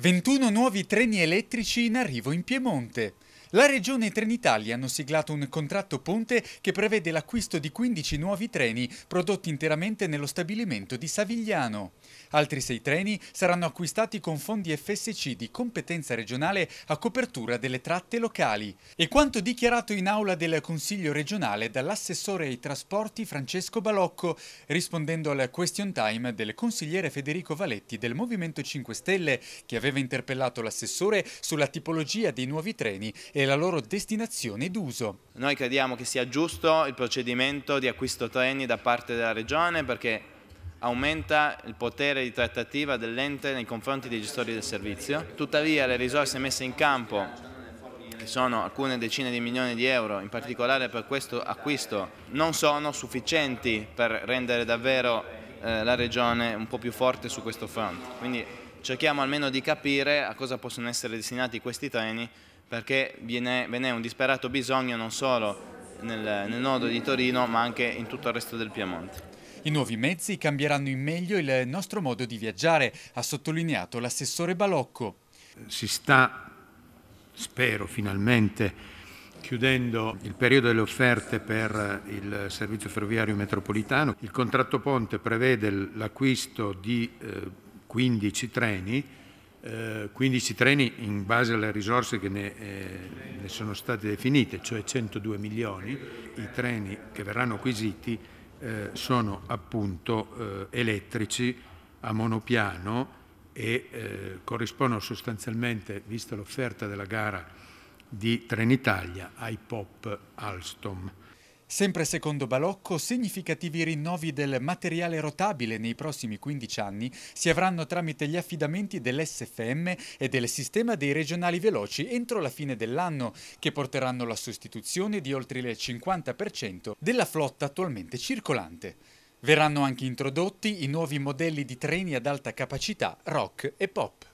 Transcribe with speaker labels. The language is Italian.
Speaker 1: 21 nuovi treni elettrici in arrivo in Piemonte. La Regione Trenitalia hanno siglato un contratto ponte che prevede l'acquisto di 15 nuovi treni prodotti interamente nello stabilimento di Savigliano. Altri sei treni saranno acquistati con fondi FSC di competenza regionale a copertura delle tratte locali. E quanto dichiarato in aula del Consiglio regionale dall'assessore ai trasporti Francesco Balocco, rispondendo al question time del consigliere Federico Valetti del Movimento 5 Stelle, che aveva interpellato l'assessore sulla tipologia dei nuovi treni e e la loro destinazione
Speaker 2: d'uso. Noi crediamo che sia giusto il procedimento di acquisto treni da parte della Regione perché aumenta il potere di trattativa dell'ente nei confronti dei gestori del servizio. Tuttavia le risorse messe in campo, che sono alcune decine di milioni di euro, in particolare per questo acquisto, non sono sufficienti per rendere davvero eh, la Regione un po' più forte su questo fronte. Quindi cerchiamo almeno di capire a cosa possono essere destinati questi treni perché ve n'è un disperato bisogno non solo nel, nel nodo di Torino ma anche in tutto il resto del Piemonte.
Speaker 1: I nuovi mezzi cambieranno in meglio il nostro modo di viaggiare, ha sottolineato l'assessore Balocco. Si sta,
Speaker 3: spero finalmente, chiudendo il periodo delle offerte per il servizio ferroviario metropolitano. Il contratto ponte prevede l'acquisto di 15 eh, treni 15 eh, treni in base alle risorse che ne, eh, ne, sono state definite, cioè 102 milioni, i treni che verranno acquisiti eh, sono appunto eh, elettrici a monopiano e eh, corrispondono sostanzialmente, vista l'offerta della gara di Trenitalia, ai
Speaker 1: POP Alstom. Sempre secondo Balocco, significativi rinnovi del materiale rotabile nei prossimi 15 anni si avranno tramite gli affidamenti dell'SFM e del sistema dei regionali veloci entro la fine dell'anno, che porteranno alla sostituzione di oltre il 50% della flotta attualmente circolante. Verranno anche introdotti i nuovi modelli di treni ad alta capacità, rock e pop.